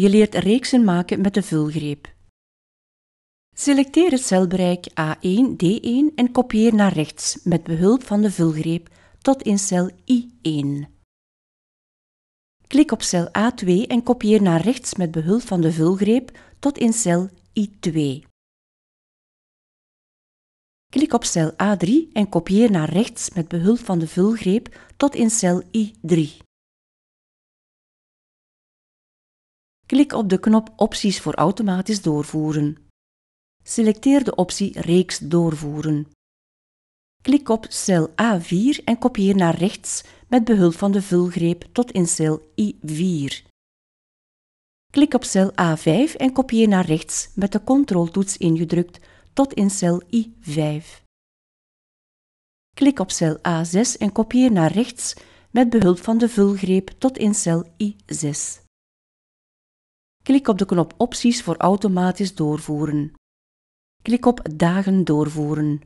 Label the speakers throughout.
Speaker 1: Je leert reeksen maken met de vulgreep. Selecteer het celbereik A1, D1 en kopieer naar rechts met behulp van de vulgreep tot in cel I1. Klik op cel A2 en kopieer naar rechts met behulp van de vulgreep tot in cel I2. Klik op cel A3 en kopieer naar rechts met behulp van de vulgreep
Speaker 2: tot in cel I3.
Speaker 1: Klik op de knop Opties voor automatisch doorvoeren. Selecteer de optie Reeks doorvoeren. Klik op cel A4 en kopieer naar rechts met behulp van de vulgreep tot in cel I4. Klik op cel A5 en kopieer naar rechts met de controltoets ingedrukt tot in cel I5. Klik op cel A6 en kopieer naar rechts met behulp van de vulgreep tot in cel I6. Klik op de knop Opties voor automatisch doorvoeren. Klik op Dagen doorvoeren.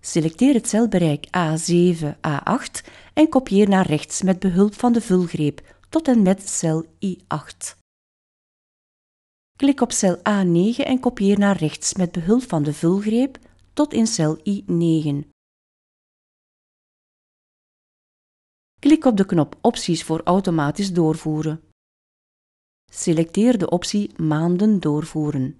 Speaker 1: Selecteer het celbereik A7-A8 en kopieer naar rechts met behulp van de vulgreep tot en met cel I8. Klik op cel A9 en kopieer naar rechts met behulp van
Speaker 2: de vulgreep tot in cel I9. Klik op de knop Opties voor automatisch doorvoeren. Selecteer de optie maanden doorvoeren